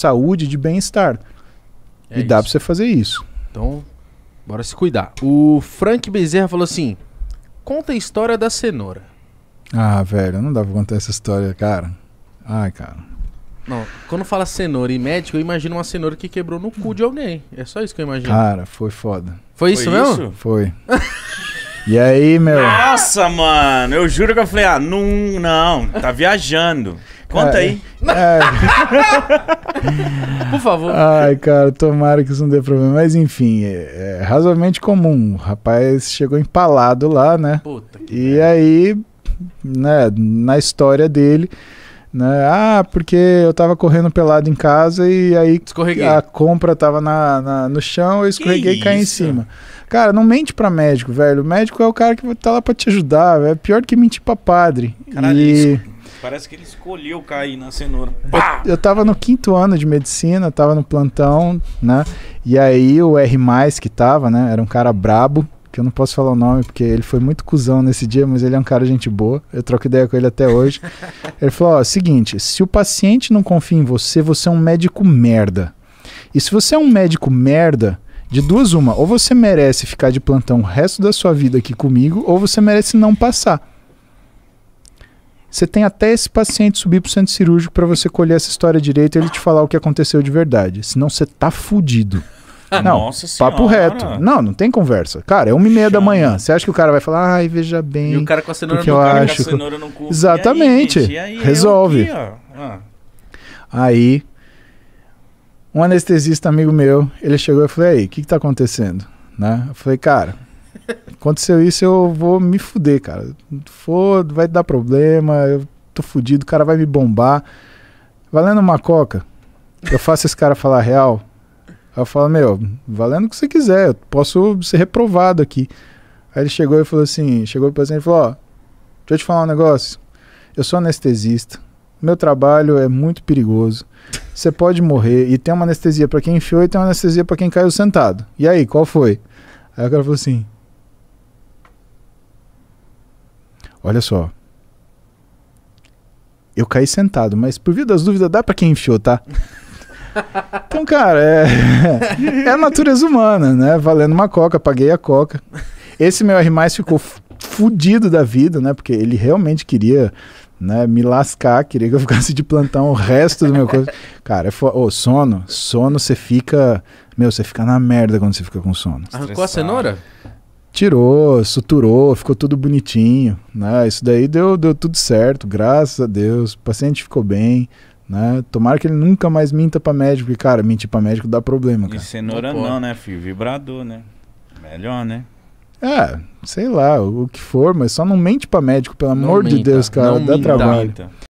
saúde, de bem-estar. É e isso. dá para você fazer isso. Então, bora se cuidar. O Frank Bezerra falou assim: conta a história da cenoura. Ah, velho, não dá pra contar essa história, cara. Ai, cara. Não, quando fala cenoura e médico, eu imagino uma cenoura que quebrou no cu de alguém. É só isso que eu imagino. Cara, foi foda. Foi isso foi mesmo? Isso? Foi. E aí, meu? Nossa, mano, eu juro que eu falei, ah, não, não, tá viajando. Conta é, aí. É... Por favor. Ai, cara, tomara que isso não dê problema. Mas enfim, é, é razoavelmente comum. O rapaz chegou empalado lá, né? Puta que E aí, né, na história dele, né? Ah, porque eu tava correndo pelado em casa e aí a compra tava na, na, no chão, eu escorreguei e caí em cima. Cara, não mente pra médico, velho. O médico é o cara que tá lá pra te ajudar, velho. É pior que mentir pra padre. Caralho, e... Parece que ele escolheu cair na cenoura. Eu, eu tava no quinto ano de medicina, tava no plantão, né? E aí o R, que tava, né? Era um cara brabo que eu não posso falar o nome, porque ele foi muito cuzão nesse dia, mas ele é um cara gente boa, eu troco ideia com ele até hoje. ele falou: ó, seguinte, se o paciente não confia em você, você é um médico merda. E se você é um médico merda, de duas uma, ou você merece ficar de plantão o resto da sua vida aqui comigo, ou você merece não passar. Você tem até esse paciente subir pro centro cirúrgico para você colher essa história direito e ele te falar o que aconteceu de verdade. Senão você tá fudido. Ah, não, Nossa senhora. papo reto. Não, não tem conversa. Cara, é uma e meia Chama. da manhã. Você acha que o cara vai falar, ai, veja bem. E o cara com a cenoura no eu cara, acho... com a cenoura no cu. Exatamente. E aí, e aí, Resolve. ah. Aí, um anestesista amigo meu, ele chegou e falou, aí, o que, que tá acontecendo? Né? Eu falei, cara, aconteceu isso, eu vou me fuder, cara. Foda, vai dar problema, eu tô fudido, o cara vai me bombar. Valendo uma coca, eu faço esse cara falar real. Ela eu falo, meu, valendo o que você quiser, eu posso ser reprovado aqui. Aí ele chegou e falou assim, chegou o paciente e falou, ó, deixa eu te falar um negócio. Eu sou anestesista, meu trabalho é muito perigoso. Você pode morrer e tem uma anestesia para quem enfiou e tem uma anestesia para quem caiu sentado. E aí, qual foi? Aí o cara falou assim: Olha só. Eu caí sentado, mas por via das dúvidas dá para quem enfiou, tá? Então, cara, é, é a natureza humana, né? Valendo uma coca, paguei a coca. Esse meu R ficou fudido da vida, né? Porque ele realmente queria né, me lascar, queria que eu ficasse de plantão o resto do meu corpo. Cara, é o oh, sono, sono você fica. Meu, você fica na merda quando você fica com sono. Arrancou a cenoura? Tirou, suturou, ficou tudo bonitinho. Né? Isso daí deu, deu tudo certo, graças a Deus. O paciente ficou bem. Né? Tomara que ele nunca mais minta pra médico, porque, cara, mentir pra médico dá problema, cara. E cenoura não, não né, filho? Vibrador, né? Melhor, né? É, sei lá, o que for, mas só não mente pra médico, pelo não amor minta, de Deus, cara, dá minta, trabalho. Minta.